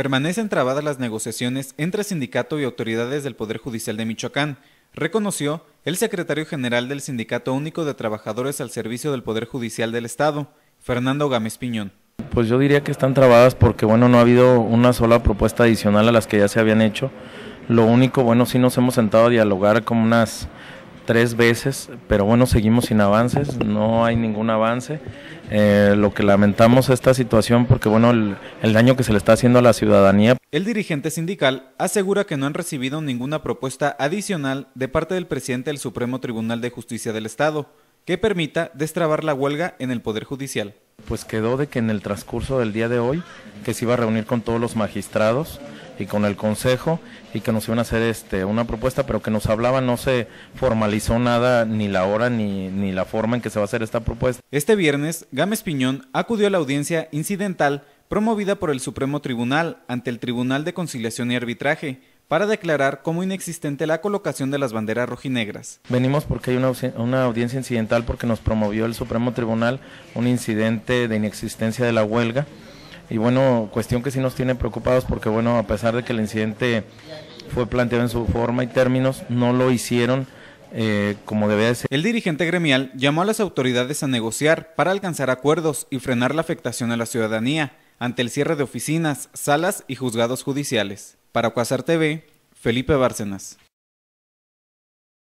Permanecen trabadas las negociaciones entre sindicato y autoridades del Poder Judicial de Michoacán, reconoció el secretario general del Sindicato Único de Trabajadores al Servicio del Poder Judicial del Estado, Fernando Gámez Piñón. Pues yo diría que están trabadas porque bueno, no ha habido una sola propuesta adicional a las que ya se habían hecho. Lo único, bueno, sí nos hemos sentado a dialogar con unas tres veces, pero bueno, seguimos sin avances, no hay ningún avance. Eh, lo que lamentamos esta situación porque bueno, el, el, daño que se le está haciendo a la ciudadanía. El dirigente sindical asegura que no han recibido ninguna propuesta adicional de parte del presidente del Supremo Tribunal de Justicia del Estado que permita destrabar la huelga en el Poder Judicial. Pues quedó de que en el transcurso del día de hoy, que se iba a reunir con todos los magistrados, y con el consejo y que nos iban a hacer este una propuesta, pero que nos hablaba no se formalizó nada ni la hora ni, ni la forma en que se va a hacer esta propuesta. Este viernes, Gámez Piñón acudió a la audiencia incidental promovida por el Supremo Tribunal ante el Tribunal de Conciliación y Arbitraje para declarar como inexistente la colocación de las banderas rojinegras. Venimos porque hay una, una, audiencia incidental porque nos promovió el Supremo Tribunal un incidente de inexistencia de la huelga y bueno, cuestión que sí nos tiene preocupados porque bueno, a pesar de que el incidente fue planteado en su forma y términos, no lo hicieron. Eh, como debe ser. El dirigente gremial llamó a las autoridades a negociar para alcanzar acuerdos y frenar la afectación a la ciudadanía ante el cierre de oficinas, salas y juzgados judiciales. Para Cuasar TV, Felipe Bárcenas.